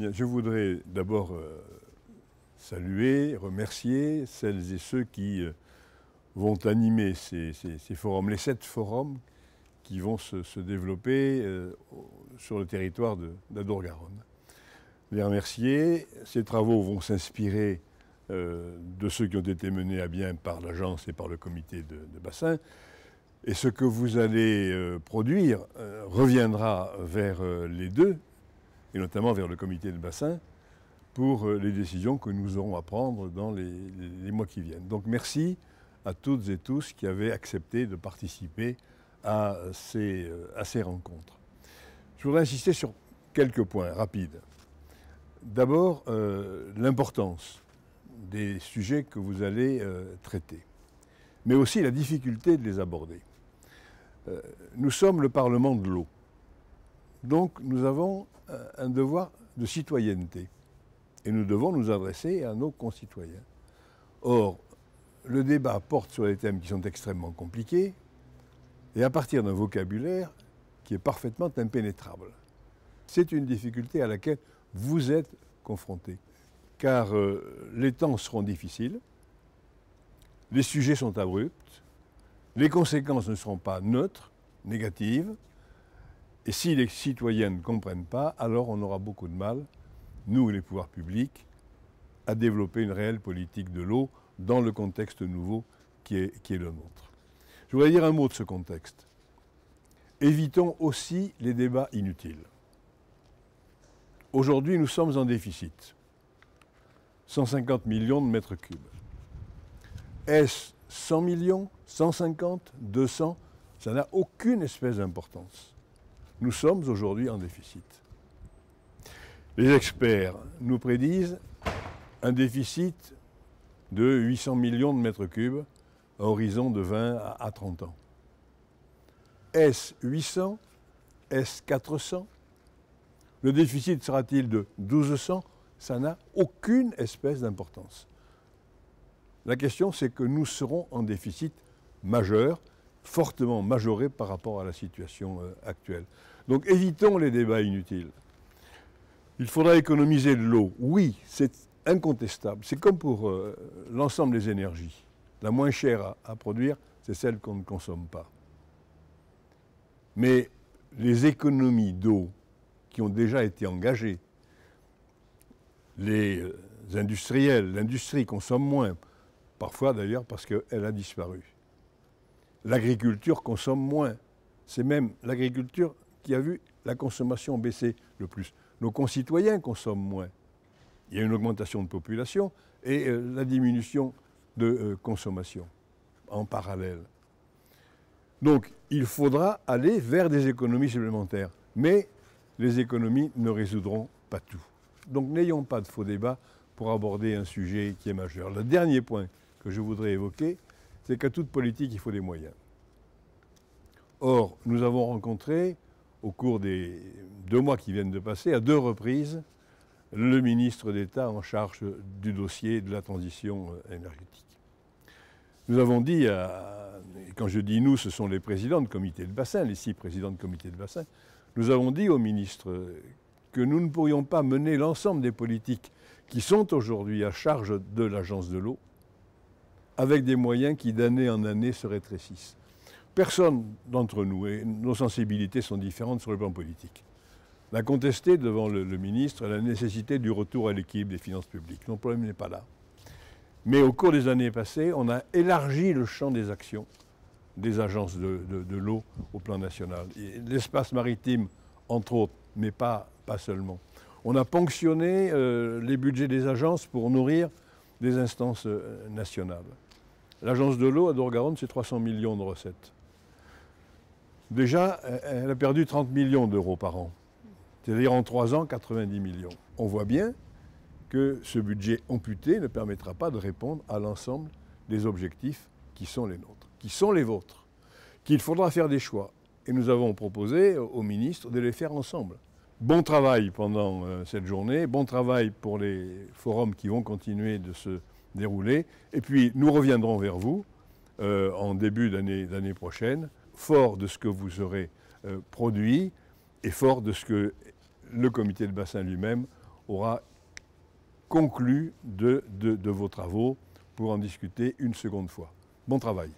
Je voudrais d'abord euh, saluer, remercier celles et ceux qui euh, vont animer ces, forums, les sept forums qui vont se, développer euh, sur le territoire dadour garonne Les remercier, ces travaux vont s'inspirer de ceux qui ont été menés à bien par l'agence et par le comité de, bassin. Et ce que vous allez produire reviendra vers les deux, et notamment vers le comité de bassin, pour euh, les décisions que nous aurons à prendre dans les, mois qui viennent. Donc merci à toutes et tous qui avaient accepté de participer à ces, euh, à ces rencontres. Je voudrais insister sur quelques points rapides. D'abord, euh, l'importance des sujets que vous allez traiter, mais aussi la difficulté de les aborder. nous sommes le Parlement de l'eau. Donc nous avons euh, un devoir de citoyenneté et nous devons nous adresser à nos concitoyens. Or, le débat porte sur des thèmes qui sont extrêmement compliqués et à partir d'un vocabulaire qui est parfaitement impénétrable. C'est une difficulté à laquelle vous êtes confrontés, car euh, les temps seront difficiles, les sujets sont abrupts, les conséquences ne seront pas neutres, négatives, et si les citoyens ne comprennent pas, alors on aura beaucoup de mal, nous les pouvoirs publics, à développer une réelle politique de l'eau dans le contexte nouveau qui est, qui est, le nôtre. Je voudrais dire un mot de ce contexte. Évitons aussi les débats inutiles. Aujourd'hui, nous sommes en déficit. 150 millions de mètres cubes. Est-ce 100 millions 150 200 Ça n'a aucune espèce d'importance. Nous sommes aujourd'hui en déficit. Les experts nous prédisent un déficit de 800 millions de mètres cubes à horizon de 20 à 30 ans. Est-ce 800 Est-ce 400 Le déficit sera-t-il de 1200 Ça n'a aucune espèce d'importance. La question, c'est que nous serons en déficit majeur fortement majoré par rapport à la situation euh, actuelle. Donc évitons les débats inutiles. Il faudra économiser de l'eau. Oui, c'est incontestable. C'est comme pour euh, l'ensemble des énergies. La moins chère à, à produire, c'est celle qu'on ne consomme pas. Mais les économies d'eau qui ont déjà été engagées, les euh, industriels, l'industrie consomme moins, parfois d'ailleurs parce qu'elle a disparu l'agriculture consomme moins. C'est même l'agriculture qui a vu la consommation baisser le plus. Nos concitoyens consomment moins. Il y a une augmentation de population et euh, la diminution de euh, consommation en parallèle. Donc il faudra aller vers des économies supplémentaires. Mais les économies ne résoudront pas tout. Donc n'ayons pas de faux débats pour aborder un sujet qui est majeur. Le dernier point que je voudrais évoquer, c'est qu'à toute politique, il faut des moyens. Or, nous avons rencontré, au cours des deux mois qui viennent de passer, à deux reprises, le ministre d'État en charge du dossier de la transition euh, énergétique. Nous avons dit, et quand je dis nous, ce sont les présidents de comité de bassin, les six présidents de comité de bassin, nous avons dit au ministre que nous ne pourrions pas mener l'ensemble des politiques qui sont aujourd'hui à charge de l'agence de l'eau avec des moyens qui d'année en année se rétrécissent. Personne d'entre nous, et nos sensibilités sont différentes sur le plan politique, n'a contesté devant le, ministre la nécessité du retour à l'équilibre des finances publiques. Notre problème n'est pas là. Mais au cours des années passées, on a élargi le champ des actions des agences de, l'eau au plan national. L'espace maritime, entre autres, mais pas, pas seulement. On a ponctionné euh, les budgets des agences pour nourrir des instances euh, nationales. L'agence de l'eau à Dourgaronne, c'est 300 millions de recettes. Déjà, elle a perdu 30 millions d'euros par an. C'est-à-dire en trois ans, 90 millions. On voit bien que ce budget amputé ne permettra pas de répondre à l'ensemble des objectifs qui sont les nôtres, qui sont les vôtres, qu'il faudra faire des choix. Et nous avons proposé au ministre de les faire ensemble. Bon travail pendant euh, cette journée, bon travail pour les forums qui vont continuer de se dérouler. Et puis nous reviendrons vers vous euh, en début d'année prochaine, fort de ce que vous aurez euh, produit et fort de ce que le comité de bassin lui-même aura conclu de, de, vos travaux pour en discuter une seconde fois. Bon travail.